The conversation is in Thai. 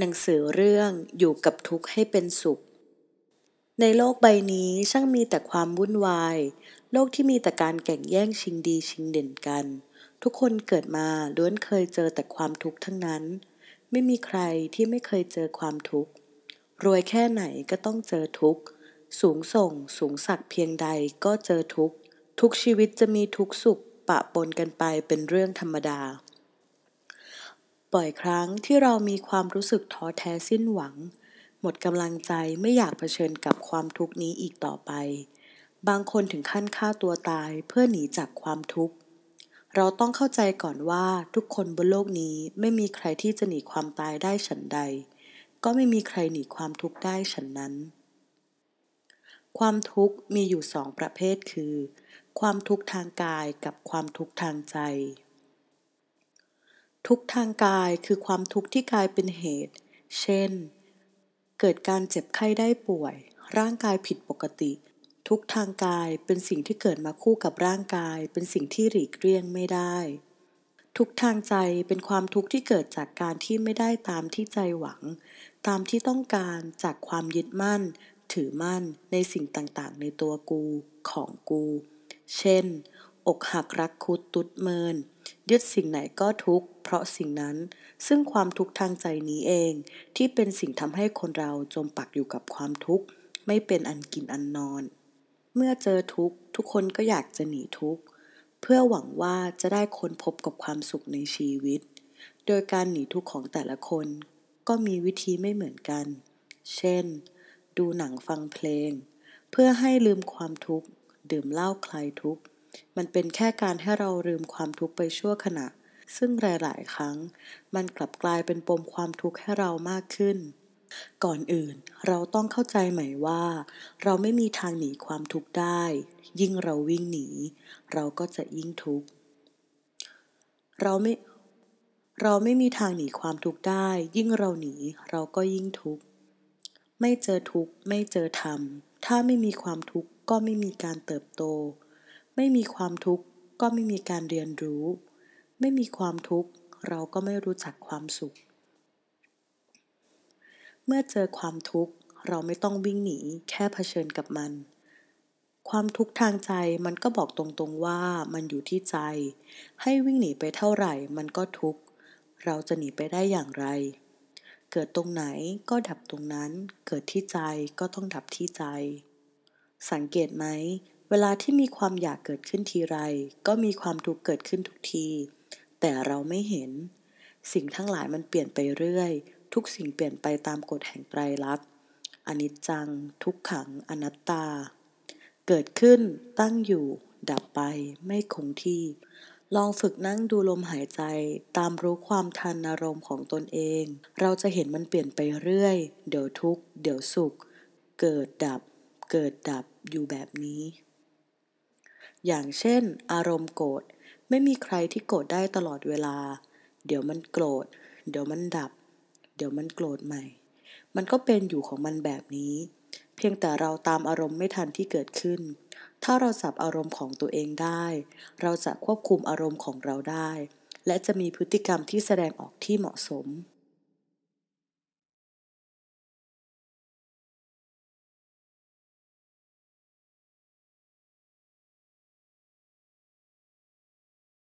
หนังสือเรื่องอยู่กับทุกข์ให้เป็นสุข ในโลกใบนี้ช่างมีแต่ความวุ่นวาย โลกที่มีแต่การแข่งแย่งชิงดีชิงเด่นกัน ทุกคนเกิดมาล้วนเคยเจอแต่ความทุกข์ทั้งนั้น ไม่มีใครที่ไม่เคยเจอความทุกข์รวยแค่ไหนก็ต้องเจอทุกข์สูงส่งสูงสักเพียงใดก็เจอทุกข์ทุกชีวิตจะมีทุกสุข ปะปนกันไปเป็นเรื่องธรรมดาบ่อยครั้งที่เรามีความรู้สึกท้อแท้สิ้นหวัง หมดกำลังใจไม่อยากเผชิญกับความทุกข์นี้อีกต่อไป บางคนถึงขั้นฆ่าตัวตายเพื่อหนีจากความทุกข์ เราต้องเข้าใจก่อนว่าทุกคนบนโลกนี้ไม่มีใครที่จะหนีความตายได้ฉันใด ก็ไม่มีใครหนีความทุกข์ได้ฉันนั้น ความทุกข์มีอยู่สองประเภทคือ ความทุกข์ทางกายกับความทุกข์ทางใจทุกทางกายคือความทุกข์ที่กลายเป็นเหตุ เช่น เกิดการเจ็บไข้ได้ป่วย ร่างกายผิดปกติ ทุกทางกายเป็นสิ่งที่เกิดมาคู่กับร่างกาย เป็นสิ่งที่หลีกเลี่ยงไม่ได้ ทุกทางใจเป็นความทุกข์ที่เกิดจากการที่ไม่ได้ตามที่ใจหวัง ตามที่ต้องการจากความยึดมั่น ถือมั่นในสิ่งต่างๆ ในตัวกู ของกู เช่นอกหักรักคุดตุดเมิน ยึดสิ่งไหนก็ทุกข์เพราะสิ่งนั้นซึ่งความทุกข์ทางใจนี้เอง ที่เป็นสิ่งทำให้คนเราจมปักอยู่กับความทุกข์ ไม่เป็นอันกินอันนอน เมื่อเจอทุกข์ ทุกคนก็อยากจะหนีทุกข์ เพื่อหวังว่าจะได้คนพบกับความสุขในชีวิต โดยการหนีทุกข์ของแต่ละคน ก็มีวิธีไม่เหมือนกัน เช่น ดูหนังฟังเพลง เพื่อให้ลืมความทุกข์ดื่มเหล้าคลายทุกข์มันเป็นแค่การให้เราลืมความทุกข์ไปชั่วขณะ ซึ่งหลาย ๆ ครั้ง มันกลับกลายเป็นปมความทุกข์ให้เรามากขึ้น ก่อนอื่นเราต้องเข้าใจใหม่ว่า เราไม่มีทางหนีความทุกข์ได้ ยิ่งเราวิ่งหนี เราก็จะยิ่งทุกข์ เราไม่ เราไม่มีทางหนีความทุกข์ได้ ยิ่งเราหนีเราก็ยิ่งทุกข์ ไม่เจอทุกข์ไม่เจอธรรม ถ้าไม่มีความทุกข์ก็ไม่มีการเติบโตไม่มีความทุกข์ ก็ไม่มีการเรียนรู้ ไม่มีความทุกข์ เราก็ไม่รู้จักความสุข เมื่อเจอความทุกข์ เราไม่ต้องวิ่งหนีแค่เผชิญกับมัน ความทุกข์ทางใจมันก็บอกตรงๆว่ามันอยู่ที่ใจ ให้วิ่งหนีไปเท่าไหร่มันก็ทุกข์ เราจะหนีไปได้อย่างไร เกิดตรงไหนก็ดับตรงนั้น เกิดที่ใจก็ต้องดับที่ใจ สังเกตไหมเวลาที่มีความอยากเกิดขึ้นทีไร ก็มีความทุกข์เกิดขึ้นทุกที แต่เราไม่เห็น สิ่งทั้งหลายมันเปลี่ยนไปเรื่อย ทุกสิ่งเปลี่ยนไปตามกฎแห่งไตรลักษณ์อนิจจัง ทุกขังอนัตตา เกิดขึ้นตั้งอยู่ ดับไป ไม่คงที่ ลองฝึกนั่งดูลมหายใจตามรู้ความทันอารมณ์ของตนเอง เราจะเห็นมันเปลี่ยนไปเรื่อย เดี๋ยวทุกข์เดี๋ยวสุขเกิดดับ เกิดดับ อยู่แบบนี้อย่างเช่น อารมณ์โกรธไม่มีใครที่โกรธได้ตลอดเวลา เดี๋ยวมันโกรธเดี๋ยวมันดับ เดี๋ยวมันโกรธใหม่ มันก็เป็นอยู่ของมันแบบนี้ เพียงแต่เราตามอารมณ์ไม่ทันที่เกิดขึ้น ถ้าเราจับอารมณ์ของตัวเองได้ เราจะควบคุมอารมณ์ของเราได้ และจะมีพฤติกรรมที่แสดงออกที่เหมาะสม